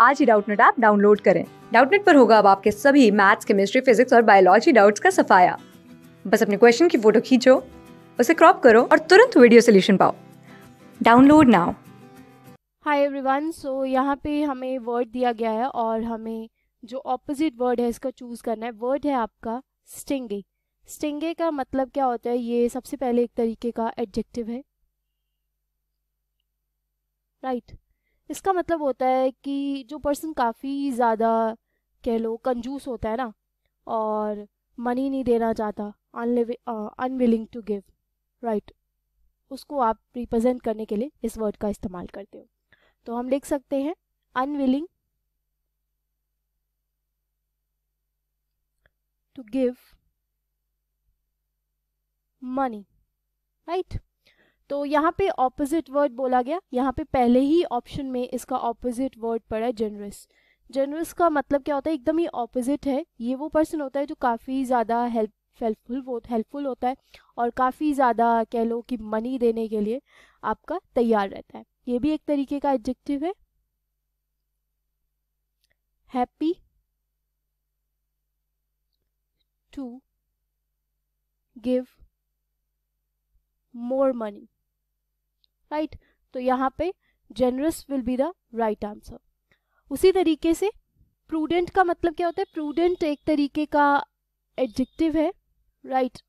आज ही Doubtnet app download करें डाउटनेट पर होगा अब आपके सभी मैथ्स केमिस्ट्री फिजिक्स और बायोलॉजी डाउट्स का सफाया बस अपने क्वेश्चन की फोटो खींचो उसे क्रॉप करो और तुरंत वीडियो सोल्यूशन पाओ download now hi everyone so यहाँ पे हमें वर्ड दिया गया है और हमें जो ऑपोजिट वर्ड है इसका चूज़ करना है वर्ड है आपका स्टिंगे स्टिंगे का मतलब क्या होता है ये सबसे पहले एक तरीके का एडजेक्टिव है राइट right. इसका मतलब होता है कि जो पर्सन काफ़ी ज़्यादा कह लो कंजूस होता है ना और मनी नहीं देना चाहता अनविलिंग टू गिव राइट उसको आप रिप्रेजेंट करने के लिए इस वर्ड का इस्तेमाल करते हो तो हम लिख सकते हैं unwilling to give money right तो यहाँ पे ऑपोजिट वर्ड बोला गया यहाँ पे पहले ही ऑप्शन में इसका ऑपोजिट वर्ड पड़ा है जनरस जनरस का मतलब क्या होता है एकदम ही ऑपोजिट है ये वो पर्सन होता है जो काफ़ी ज़्यादा हेल्प हेल्पफुल वो हेल्पफुल होता है और काफ़ी ज़्यादा कह लो कि मनी देने के लिए आपका तैयार रहता है ये भी एक तरीके का एडजेक्टिव है happy to give more money right right? तो यहाँ पे generous will be the right answer उसी तरीके से प्रूडेंट का मतलब क्या होता है प्रूडेंट एक तरीके का एडजेक्टिव है राइट right?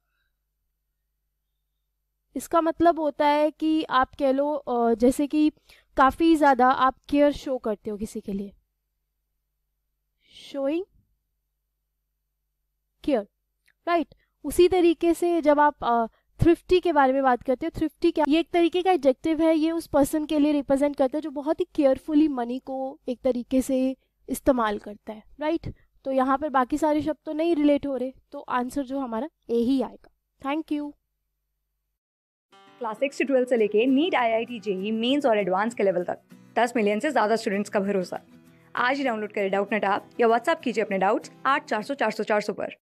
इसका मतलब होता है कि आप कह लो जैसे कि काफ़ी ज़्यादा आप केयर शो करते हो किसी के लिए शोइंग केयर राइट उसी तरीके से जब आप थ्रिफ्टी के बारे में बात करते हैं थ्रिफ्टी क्या ये एक तरीके का एडजेक्टिव है ये उस पर्सन के लिए रिप्रेजेंट करता है जो बहुत ही केयरफुली मनी को एक तरीके से इस्तेमाल करता है राइट तो यहाँ पर बाकी सारे शब्द तो नहीं रिलेट हो रहे तो आंसर जो हमारा ए ही आएगा thank you class six twelfth से लेके NEET IIT JEE mains और एडवांस के लेवल तक दस मिलियन से ज़्यादा स्टूडेंट्स का भरोसा आज ही डाउनलोड करें डाउट नेट आप या व्हाट्सअप कीजिए अपने डाउट्स आठ चार सौ चार सौ चार सौ पर